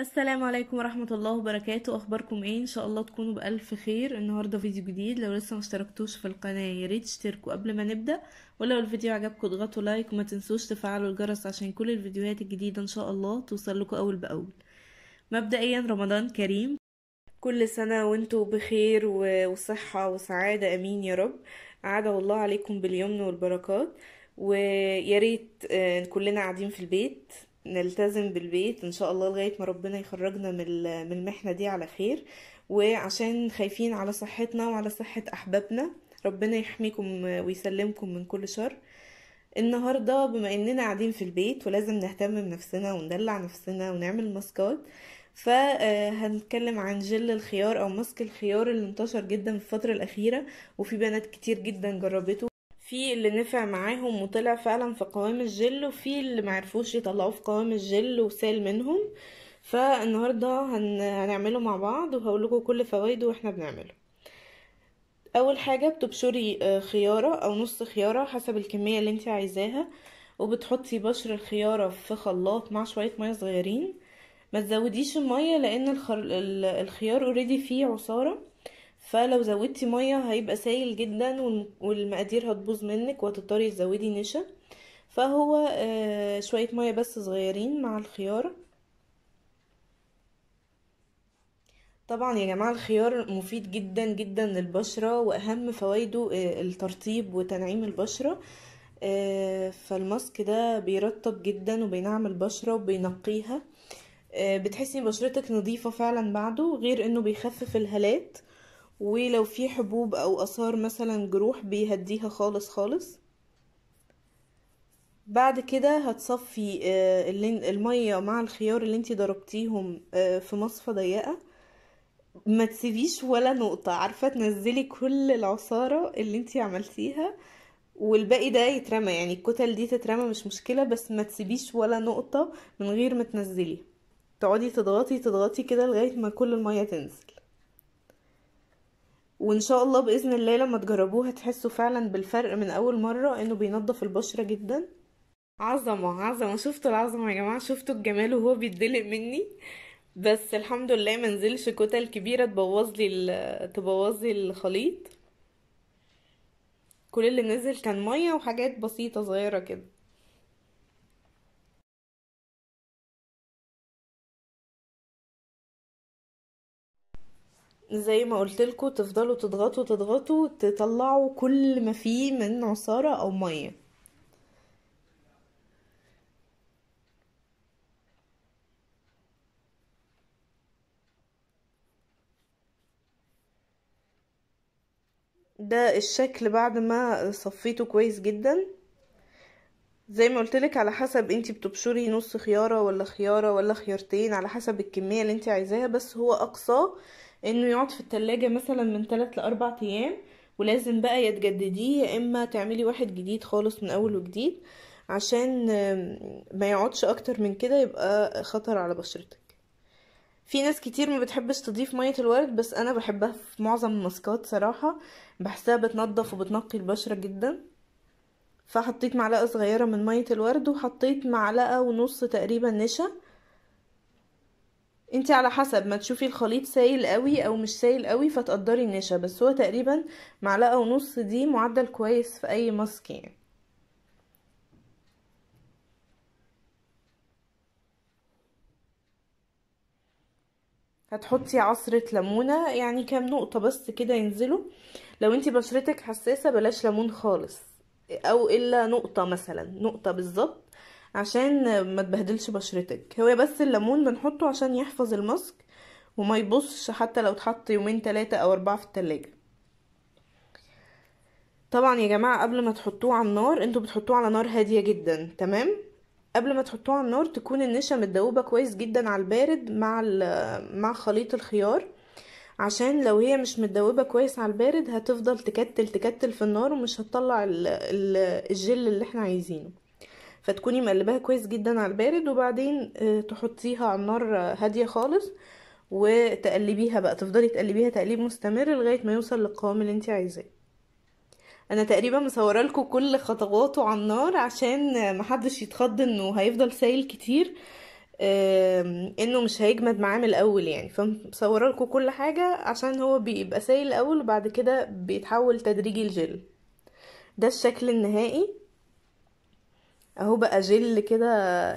السلام عليكم ورحمة الله وبركاته اخباركم ايه ان شاء الله تكونوا بألف خير النهاردة فيديو جديد لو لسه مشتركتوش في القناة ياريت تشتركوا قبل ما نبدأ ولو الفيديو عجبكم اضغطوا لايك وما تنسوش تفعلوا الجرس عشان كل الفيديوهات الجديدة ان شاء الله توصل لكم اول بأول مبدئيا رمضان كريم كل سنة وانتوا بخير وصحة وسعادة امين يا رب عاد الله عليكم باليمن والبركات وياريت آه، كلنا قاعدين في البيت نلتزم بالبيت ان شاء الله لغايه ما ربنا يخرجنا من المحنه دي على خير وعشان خايفين على صحتنا وعلى صحه احبابنا ربنا يحميكم ويسلمكم من كل شر النهارده بما اننا قاعدين في البيت ولازم نهتم بنفسنا وندلع نفسنا ونعمل ماسكات فهنتكلم آه، عن جل الخيار او ماسك الخيار اللي انتشر جدا في الفتره الاخيره وفي بنات كتير جدا جربته في اللي نفع معاهم وطلع فعلا في قوام الجل وفي اللي معرفوش يطلعوه في قوام الجل وسال منهم فالنهاردة هن... هنعمله مع بعض وهقولكوا كل فوائده واحنا بنعمله اول حاجة بتبشري آه، خيارة او نص خيارة حسب الكمية اللي انت عايزاها وبتحطي بشر الخيارة في خلاط مع شوية مية صغيرين ما تزوديش المية لان الخر... الخيار اوريدي فيه عصارة فلو زودتي ميه هيبقى سائل جدا والمقادير هتبوظ منك وهتضطري تزودي نشا فهو آه، شويه ميه بس صغيرين مع الخيار طبعا يا جماعه الخيار مفيد جدا جدا للبشره واهم فوائده آه، الترطيب وتنعيم البشره آه، فالماسك ده بيرطب جدا وبينعم البشره وبينقيها بتحسي بشرتك نظيفه فعلا بعده غير انه بيخفف الهالات ولو في حبوب او اثار مثلا جروح بيهديها خالص خالص بعد كده هتصفي آه، المية مع الخيار اللي انتي ضربتيهم آه، في مصفى ضيقة ما تسيبيش ولا نقطة عارفة تنزلي كل العصارة اللي انتي عملتيها والباقي ده يترمى يعني الكتل دي تترمى مش مشكلة بس ما تسيبيش ولا نقطة من غير ما تنزلي تقعدي تضغطي تضغطي كده لغاية ما كل المية تنزل وان شاء الله باذن الله لما تجربوه هتحسوا فعلا بالفرق من اول مره انه بينضف البشره جدا عظمه عظمه شفتوا العظمه يا جماعه شفتوا الجمال وهو بيتدلق مني بس الحمد لله منزلش كتل كبيره تبوظ لي تبوظ لي الخليط كل اللي نزل كان ميه وحاجات بسيطه صغيره كده زي ما قلت لكم تفضلوا تضغطوا تضغطوا تطلعوا كل ما فيه من عصارة او مية ده الشكل بعد ما صفيته كويس جدا زي ما لك على حسب انتي بتبشري نص خيارة ولا خيارة ولا خيارتين على حسب الكمية اللي انتي عايزاها بس هو اقصاه انه يقعد في التلاجة مثلا من ثلاث لأربع ايام ولازم بقى يا تجدديه يا اما تعملي واحد جديد خالص من اول وجديد عشان ما يقعدش اكتر من كده يبقى خطر على بشرتك في ناس كتير ما بتحبش تضيف مية الورد بس انا بحبها في معظم الماسكات صراحة بحسها بتنضف وبتنقي البشرة جدا فحطيت معلقة صغيرة من مية الورد وحطيت معلقة ونص تقريبا نشا انت على حسب ما تشوفي الخليط سايل قوي او مش سايل قوي فتقدري النشا بس هو تقريبا معلقه ونص دي معدل كويس في اي ماسك يعني هتحطي عصرة ليمونة يعني كام نقطة بس كده ينزلوا لو انتي بشرتك حساسة بلاش ليمون خالص او الا نقطة مثلا نقطة بالظبط عشان ما تبهدلش بشرتك هو بس الليمون بنحطه عشان يحفظ الماسك وما يبصش حتى لو اتحط يومين ثلاثة او اربعة في التلاجة طبعا يا جماعة قبل ما تحطوه على النار انتوا بتحطوه على نار هادية جدا تمام قبل ما تحطوه على النار تكون النشا متدوبة كويس جدا على البارد مع, مع خليط الخيار عشان لو هي مش متدوبة كويس على البارد هتفضل تكتل تكتل في النار ومش هتطلع الجل اللي احنا عايزينه فتكوني مقلباها كويس جدا على البارد وبعدين آه، تحطيها على النار هاديه خالص وتقلبيها بقى تفضلي تقلبيها تقليب مستمر لغايه ما يوصل للقوام اللي انت عايزاه انا تقريبا مصوره لكم كل خطواته على النار عشان محدش يتخض انه هيفضل سايل كتير انه مش هيجمد معاه من الاول يعني فمصوره لكم كل حاجه عشان هو بيبقى سايل الاول وبعد كده بيتحول تدريجي لجل ده الشكل النهائي اهو بقى جل كده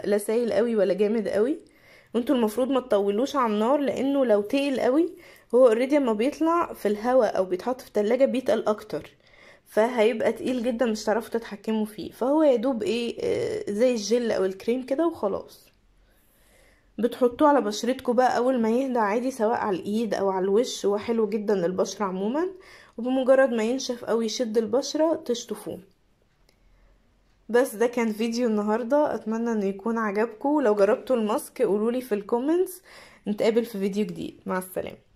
لا سايل قوي ولا جامد قوي وانتوا المفروض ما تطولوش على النار لانه لو تقل قوي هو اوريدي اما بيطلع في الهواء او بيتحط في الثلاجه بيتقل اكتر فهيبقى تقيل جدا مش هتعرفوا تتحكموا فيه فهو دوب ايه آه، زي الجل او الكريم كده وخلاص بتحطوه على بشرتكم بقى اول ما يهدى عادي سواء على الايد او على الوش هو حلو جدا للبشره عموما وبمجرد ما ينشف او يشد البشره تشطفوه بس ده كان فيديو النهاردة اتمنى انه يكون عجبكم لو جربتوا الماسك قولولي في الكومنتس نتقابل في فيديو جديد مع السلامة